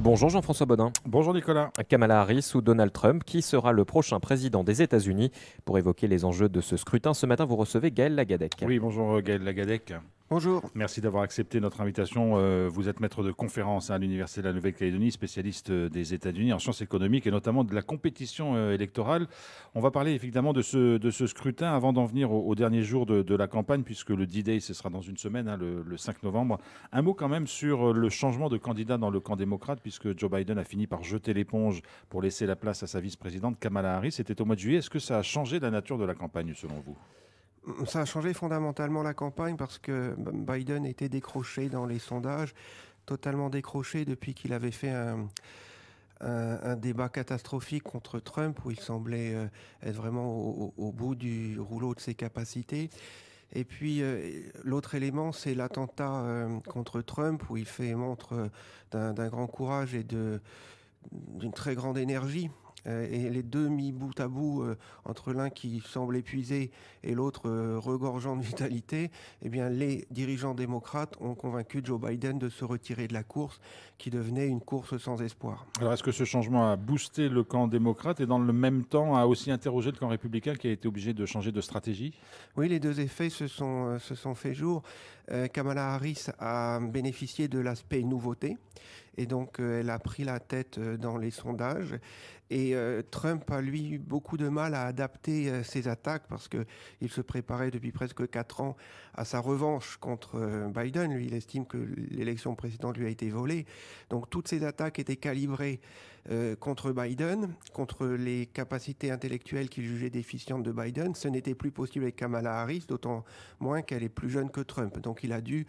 Bonjour Jean-François Bodin. Bonjour Nicolas. Kamala Harris ou Donald Trump, qui sera le prochain président des États-Unis Pour évoquer les enjeux de ce scrutin, ce matin, vous recevez Gaël Lagadec. Oui, bonjour euh, Gaël Lagadec. Bonjour. Merci d'avoir accepté notre invitation. Euh, vous êtes maître de conférence hein, à l'Université de la Nouvelle-Calédonie, spécialiste euh, des États-Unis en sciences économiques et notamment de la compétition euh, électorale. On va parler évidemment de ce, scrutin avant d'en venir au, dernier jour de, la campagne, puisque le D-Day, ce sera dans une semaine, hein, le, le, 5 novembre. Un mot quand même sur le changement de candidat dans le camp démocrate, puisque Joe Biden a fini par jeter l'éponge pour laisser la place à sa vice-présidente Kamala Harris. C'était au mois de juillet. Est-ce que ça a changé la nature de la campagne selon vous ça a changé fondamentalement la campagne parce que Biden était décroché dans les sondages, totalement décroché depuis qu'il avait fait un, débat catastrophique contre Trump où il semblait euh, être vraiment au, bout du rouleau de ses capacités. Et puis euh, l'autre élément, c'est l'attentat euh, contre Trump où il fait montre d'un grand courage et d'une très grande énergie euh, et les deux mis bout à bout, euh, entre l'un qui semble épuisé et l'autre euh, regorgeant de vitalité, eh bien, les dirigeants démocrates ont convaincu Joe Biden de se retirer de la course qui devenait une course sans espoir. Alors, est-ce que ce changement a boosté le camp démocrate et dans le même temps a aussi interrogé le camp républicain qui a été obligé de changer de stratégie Oui, les deux effets se sont, se fait jour. Kamala Harris a bénéficié de l'aspect nouveauté. Et donc, euh, elle a pris la tête euh, dans les sondages. Et euh, Trump a, lui, eu beaucoup de mal à adapter ses attaques parce qu'il se préparait depuis presque quatre ans à sa revanche contre Biden. Lui, il estime que l'élection précédente lui a été volée. Donc, toutes ces attaques étaient calibrées euh, contre Biden, contre les capacités intellectuelles qu'il jugeait déficientes de Biden. Ce n'était plus possible avec Kamala Harris, d'autant moins qu'elle est plus jeune que Trump. Donc il a dû,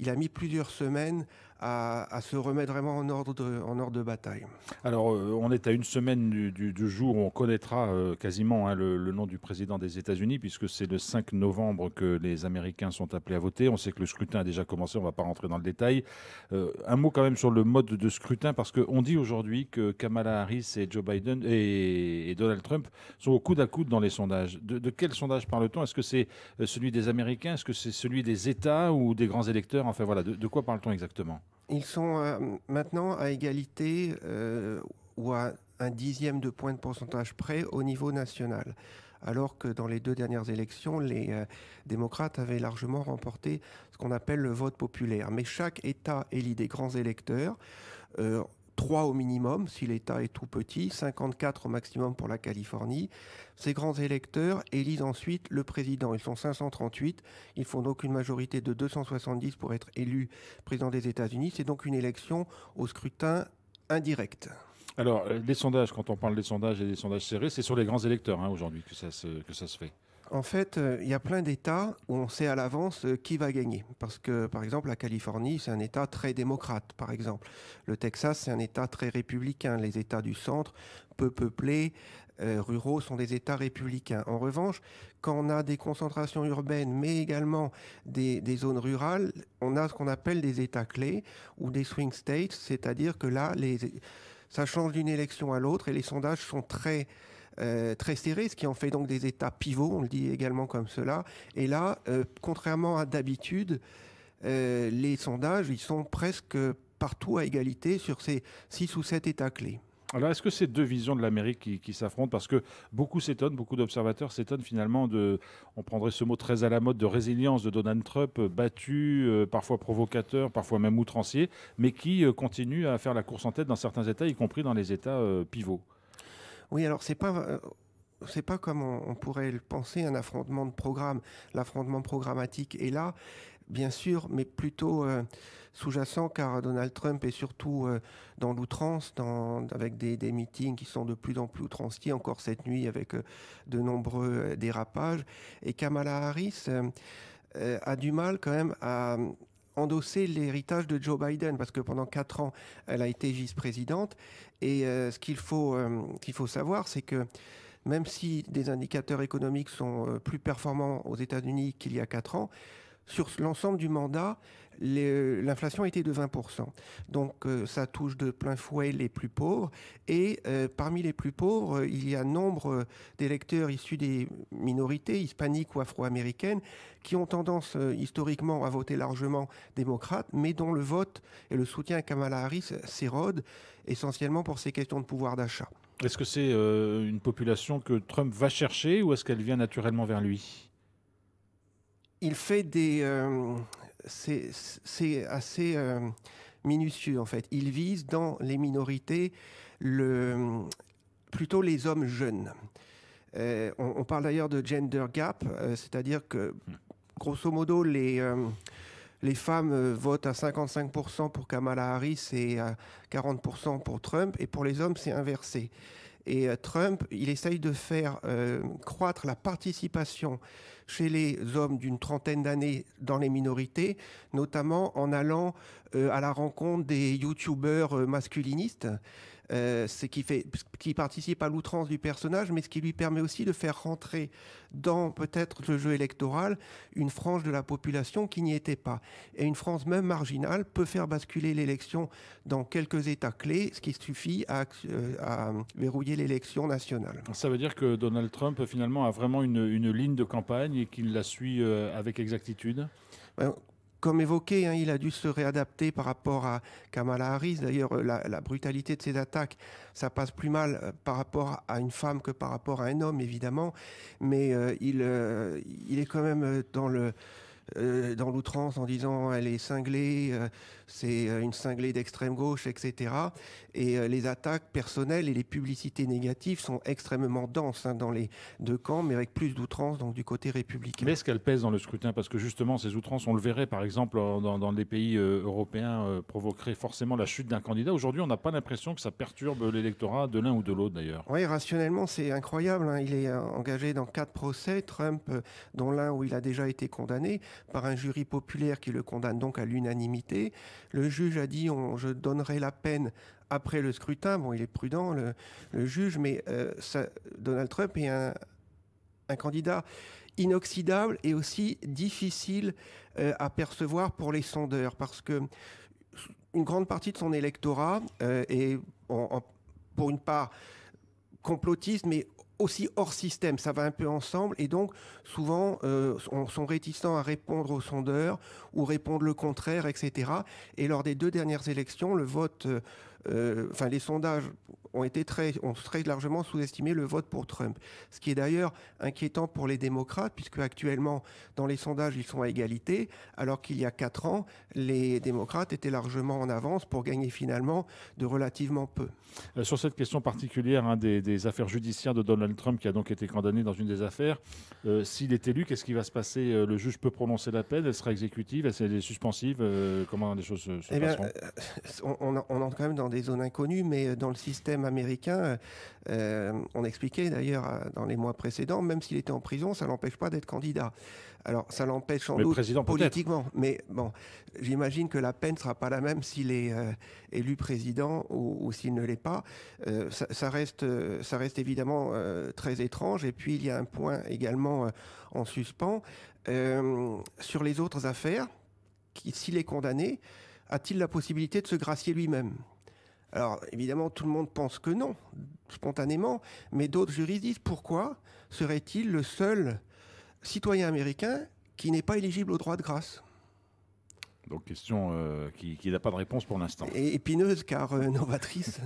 il a mis plusieurs semaines à, se remettre vraiment en ordre de, en ordre de bataille. Alors euh, on est à une semaine du, jour où on connaîtra euh, quasiment hein, le, le, nom du président des États-Unis, puisque c'est le 5 novembre que les Américains sont appelés à voter. On sait que le scrutin a déjà commencé, on ne va pas rentrer dans le détail. un mot quand même sur le mode de scrutin, parce qu'on dit aujourd'hui que Kamala Harris et Joe Biden et, Donald Trump sont au coude à coude dans les sondages. De, quel sondage parle-t-on Est-ce que c'est euh, celui des Américains Est-ce que c'est celui des États ou des grands électeurs Enfin voilà, de, quoi parle-t-on exactement Ils sont euh, maintenant à égalité euh, ou à un dixième de point de pourcentage près au niveau national alors que dans les deux dernières élections, les démocrates avaient largement remporté ce qu'on appelle le vote populaire. Mais chaque État élit des grands électeurs. 3 au minimum si l'État est tout petit, 54 au maximum pour la Californie. Ces grands électeurs élisent ensuite le président. Ils sont 538. Ils font donc une majorité de 270 pour être élus président des États-Unis. C'est donc une élection au scrutin indirect. Alors, euh, les sondages, quand on parle des sondages et des sondages serrés, c'est sur les grands électeurs hein, aujourd'hui que, ça que ça se fait. En fait, euh, il y a plein d'États où on sait à l'avance euh, qui va gagner. Parce que, par exemple, la Californie, c'est un État très démocrate, par exemple. Le Texas, c'est un État très républicain. Les États du centre, peu peuplés, euh, ruraux, sont des États républicains. En revanche, quand on a des concentrations urbaines, mais également des, zones rurales, on a ce qu'on appelle des États clés ou des swing states, c'est-à-dire que là, ça change d'une élection à l'autre et les sondages sont très euh, très serrées, ce qui en fait donc des états pivots, on le dit également comme cela. Et là, euh, contrairement à d'habitude, euh, les sondages, ils sont presque partout à égalité sur ces six ou sept états clés. Alors, est-ce que c'est deux visions de l'Amérique qui, s'affrontent Parce que beaucoup s'étonnent, beaucoup d'observateurs s'étonnent finalement de, on prendrait ce mot très à la mode, de résilience de Donald Trump, battu, parfois provocateur, parfois même outrancier, mais qui continue à faire la course en tête dans certains États, y compris dans les États pivots. Oui, alors c'est pas euh, c'est pas comme on, pourrait le penser un affrontement de programme, l'affrontement programmatique est là, bien sûr, mais plutôt euh, sous-jacent car Donald Trump est surtout euh, dans l'outrance, avec des, meetings qui sont de plus en plus outranciers, encore cette nuit avec de nombreux dérapages, et Kamala Harris a du mal quand même à endosser l'héritage de Joe Biden parce que pendant quatre ans, elle a été vice-présidente. Et euh, ce qu'il faut, euh, qu'il faut savoir, c'est que même si des indicateurs économiques sont euh, plus performants aux États-Unis qu'il y a quatre ans, sur l'ensemble du mandat, l'inflation était de 20%. Donc euh, ça touche de plein fouet les plus pauvres. Et euh, parmi les plus pauvres, euh, il y a nombre d'électeurs issus des minorités hispaniques ou afro-américaines qui ont tendance historiquement à voter largement démocrate, mais dont le vote et le soutien à Kamala Harris s'érode essentiellement pour ces questions de pouvoir d'achat. Est-ce que c'est une population que Trump va chercher ou est-ce qu'elle vient naturellement vers lui il fait des. Euh, c'est assez euh, minutieux en fait. Il vise dans les minorités le, plutôt les hommes jeunes. Euh, on, parle d'ailleurs de gender gap, c'est-à-dire que grosso modo les les femmes votent à 55% pour Kamala Harris et à 40% pour Trump, et pour les hommes, c'est inversé. Et euh, Trump, il essaye de faire euh, croître la participation chez les hommes d'une trentaine d'années dans les minorités, notamment en allant euh, à la rencontre des youtubeurs masculinistes. Euh, ce qui fait, qui participe à l'outrance du personnage, mais ce qui lui permet aussi de faire rentrer dans peut-être le jeu électoral une frange de la population qui n'y était pas. Et une frange même marginale peut faire basculer l'élection dans quelques États clés, ce qui suffit à, euh, verrouiller l'élection nationale. Ça veut dire que Donald Trump finalement a vraiment une, ligne de campagne et qu'il la suit euh, avec exactitude ben, comme évoqué, hein, il a dû se réadapter par rapport à Kamala Harris. D'ailleurs, la, brutalité de ses attaques, ça passe plus mal euh, par rapport à une femme que par rapport à un homme, évidemment. Mais euh, euh, il est quand même dans le euh, dans l'outrance en disant elle est cinglée, euh, c'est euh, une cinglée d'extrême gauche, etc. Et les attaques personnelles et les publicités négatives sont extrêmement denses hein, dans les deux camps, mais avec plus d'outrance donc du côté républicain. Mais est-ce qu'elle pèse dans le scrutin Parce que justement, ces outrances, on le verrait par exemple dans, les pays européens, provoqueraient forcément la chute d'un candidat. Aujourd'hui, on n'a pas l'impression que ça perturbe l'électorat de l'un ou de l'autre d'ailleurs. Oui, rationnellement, c'est incroyable. Hein. Il est engagé dans quatre procès, Trump, dont l'un où il a déjà été condamné par un jury populaire qui le condamne donc à l'unanimité. Le juge a dit on, je donnerai la peine après le scrutin. Bon, il est prudent, le, juge, mais euh, Donald Trump est un, candidat inoxydable et aussi difficile euh, à percevoir pour les sondeurs parce que une grande partie de son électorat euh, est pour une part complotiste mais aussi hors système, ça va un peu ensemble, et donc souvent euh, on sont, réticents à répondre aux sondeurs ou répondre le contraire, etc. Et lors des deux dernières élections, le vote euh, euh, enfin les sondages ont été très, ont très largement sous-estimé le vote pour Trump. Ce qui est d'ailleurs inquiétant pour les démocrates, puisque actuellement, dans les sondages, ils sont à égalité, alors qu'il y a quatre ans, les démocrates étaient largement en avance pour gagner finalement de relativement peu. Euh, sur cette question particulière hein, des, affaires judiciaires de Donald Trump, qui a donc été condamné dans une des affaires, euh, s'il est élu, qu'est-ce qui va se passer Le juge peut prononcer la peine, elle sera exécutive, elle est suspensive, comment les choses se, eh on entre quand même dans des zones inconnues, mais euh, dans le système américain, euh, euh, on expliquait d'ailleurs dans les mois précédents, même s'il était en prison, ça l'empêche pas d'être candidat. Alors ça l'empêche sans doute politiquement, mais bon, j'imagine que la peine sera pas la même s'il est élu président ou, s'il ne l'est pas. reste, ça reste évidemment très étrange. Et puis il y a un point également en suspens sur les autres affaires. S'il est condamné, a-t-il la possibilité de se gracier lui-même alors évidemment, tout le monde pense que non, spontanément, mais d'autres juristes disent pourquoi serait-il le seul citoyen américain qui n'est pas éligible au droit de grâce donc question euh, qui, n'a pas de réponse pour l'instant. Et épineuse car euh, novatrice.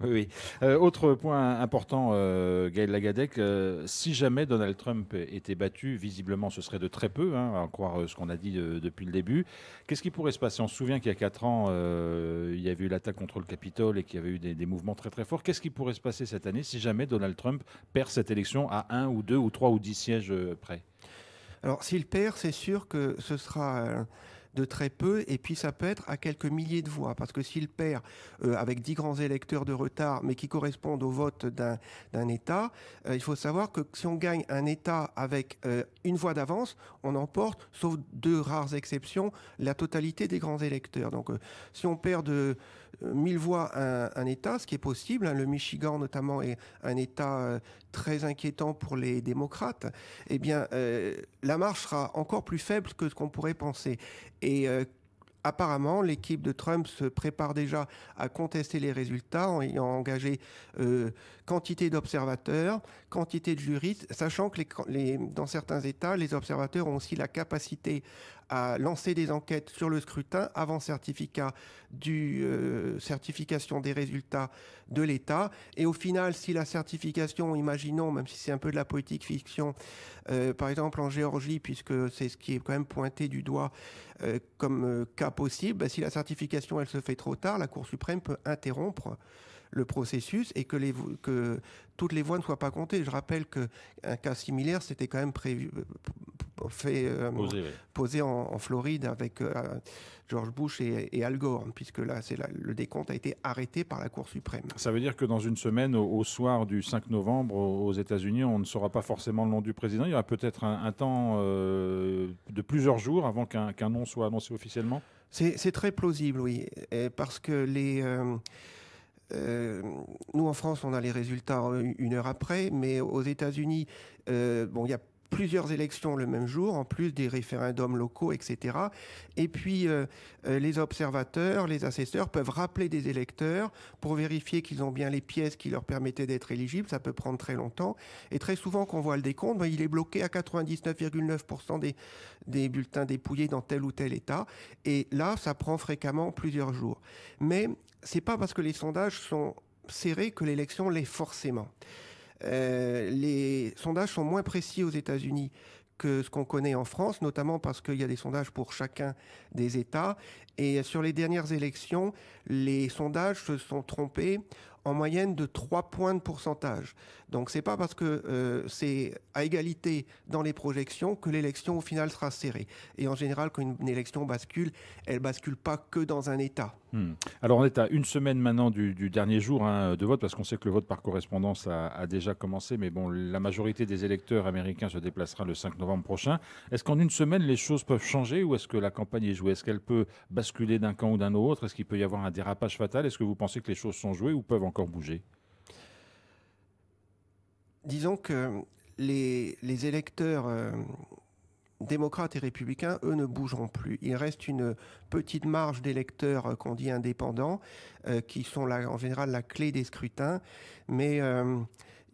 Oui, oui. Euh, autre point important, euh, Gaël Lagadec, euh, si jamais Donald Trump était battu, visiblement ce serait de très peu, hein, à en croire euh, ce qu'on a dit depuis le début. Qu'est-ce qui pourrait se passer On se souvient qu'il y a 4 ans, il y avait eu l'attaque contre le Capitole et qu'il y avait eu des, des mouvements très très forts. Qu'est-ce qui pourrait se passer cette année si jamais Donald Trump perd cette élection à 1 ou 2 ou 3 ou 10 sièges près Alors s'il perd, c'est sûr que ce sera de très peu, et puis ça peut être à quelques milliers de voix, parce que s'il perd euh, avec 10 grands électeurs de retard, mais qui correspondent au vote d'un État, euh, il faut savoir que si on gagne un État avec euh, une voix d'avance, on emporte, sauf deux rares exceptions, la totalité des grands électeurs. Donc si on perd de, euh, mille voix un, État, ce qui est possible. Hein. le Michigan notamment est un État euh, très inquiétant pour les démocrates. Eh bien, euh, la marche sera encore plus faible que ce qu'on pourrait penser. Et apparemment, l'équipe de Trump se prépare déjà à contester les résultats en ayant engagé quantité d'observateurs, quantité de juristes, sachant que dans certains États, les observateurs ont aussi la capacité à lancer des enquêtes sur le scrutin avant certificat du euh, certification des résultats de l'État. Et au final, si la certification, imaginons, même si c'est un peu de la politique fiction, euh, par exemple en Géorgie, puisque c'est ce qui est quand même pointé du doigt euh, comme cas possible, bah, si la certification elle se fait trop tard, la Cour suprême peut interrompre le processus et que, les, que toutes les voix ne soient pas comptées. Je rappelle qu'un cas similaire, c'était quand même prévu, fait euh, posé, en, Floride avec euh, George Bush et, Al Gore, puisque là, le décompte a été arrêté par la Cour suprême. Ça veut dire que dans une semaine, au, soir du 5 novembre, aux États-Unis, on ne saura pas forcément le nom du président. Il y aura peut-être un, temps euh, de plusieurs jours avant qu'un nom soit annoncé officiellement. C'est très plausible, oui, parce que les euh, nous en France, on a les résultats euh, une heure après, mais aux États-Unis, euh, bon, il y a plusieurs élections le même jour, en plus des référendums locaux, etc. Et puis, les observateurs, les assesseurs peuvent rappeler des électeurs pour vérifier qu'ils ont bien les pièces qui leur permettaient d'être éligibles. Ça peut prendre très longtemps. Et très souvent, quand on voit le décompte, ben, il est bloqué à 99,9% des, des bulletins dépouillés dans tel ou tel État. Et là, ça prend fréquemment plusieurs jours. Mais c'est pas parce que les sondages sont serrés que l'élection l'est forcément. Euh, les sondages sont moins précis aux États-Unis que ce qu'on connaît en France, notamment parce qu'il y a des sondages pour chacun des États. Et sur les dernières élections, les sondages se sont trompés en moyenne de 3 points de pourcentage. Donc c'est pas parce que euh, c'est à égalité dans les projections que l'élection au final sera serrée. Et en général, quand une, élection bascule, elle bascule pas que dans un État. Hmm. Alors on est à une semaine maintenant du, dernier jour hein, de vote, parce qu'on sait que le vote par correspondance a, déjà commencé, mais bon, la majorité des électeurs américains se déplacera le 5 novembre prochain. Est-ce qu'en une semaine, les choses peuvent changer ou est-ce que la campagne est jouée Est-ce qu'elle peut basculer d'un camp ou d'un autre Est-ce qu'il peut y avoir un dérapage fatal Est-ce que vous pensez que les choses sont jouées ou peuvent encore bouger Disons que les, électeurs euh, démocrates et républicains, eux, ne bougeront plus. Il reste une petite marge d'électeurs euh, qu'on dit indépendants, euh, qui sont en général la clé des scrutins, mais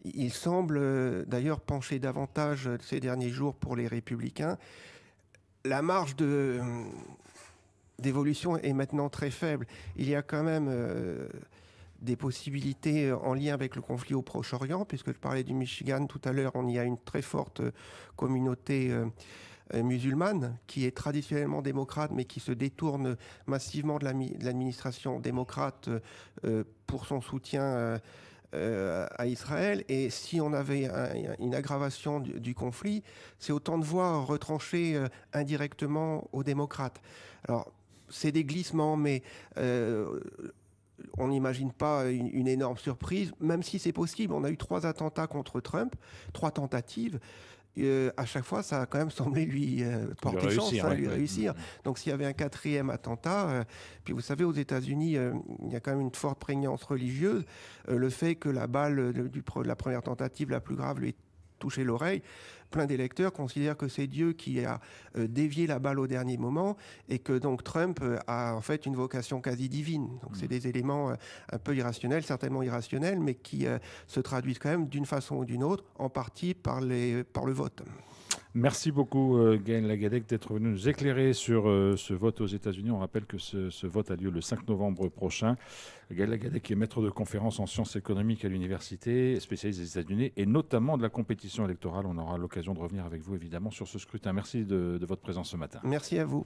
il semble d'ailleurs pencher davantage ces derniers jours pour les républicains. La marge d'évolution est maintenant très faible. Il y a quand même des possibilités euh, en lien avec le conflit au Proche-Orient, puisque je parlais du Michigan tout à l'heure, on y a une très forte euh, communauté euh, musulmane qui est traditionnellement démocrate, mais qui se détourne massivement de l'administration démocrate pour son soutien. à Israël. Et si on avait une aggravation du, conflit, c'est autant de voix retranchées indirectement aux démocrates. Alors, c'est des glissements, mais on n'imagine pas une, énorme surprise, même si c'est possible. On a eu trois attentats contre Trump, trois tentatives. Euh, à chaque fois, ça a quand même semblé lui euh, porter chance, hein, lui réussir. Donc, s'il y avait un quatrième attentat, euh, puis vous savez, aux États-Unis, il y a quand même une forte prégnance religieuse. le fait que la balle de, la première tentative, la plus grave, lui toucher l'oreille, plein d'électeurs considèrent que c'est Dieu qui a euh, dévié la balle au dernier moment et que donc Trump euh, a en fait une vocation quasi divine. Donc c'est mm. des éléments euh, un peu irrationnels, certainement irrationnels, mais qui se traduisent quand même d'une façon ou d'une autre, en partie par le vote. Merci beaucoup, euh, Gaël Lagadec, d'être venu nous éclairer sur euh, ce vote aux États-Unis. On rappelle que ce, vote a lieu le 5 novembre prochain. Gaël Lagadec est maître de conférence en sciences économiques à l'université, spécialiste des États-Unis et notamment de la compétition électorale. On aura l'occasion de revenir avec vous, évidemment, sur ce scrutin. Merci de votre présence ce matin. Merci à vous.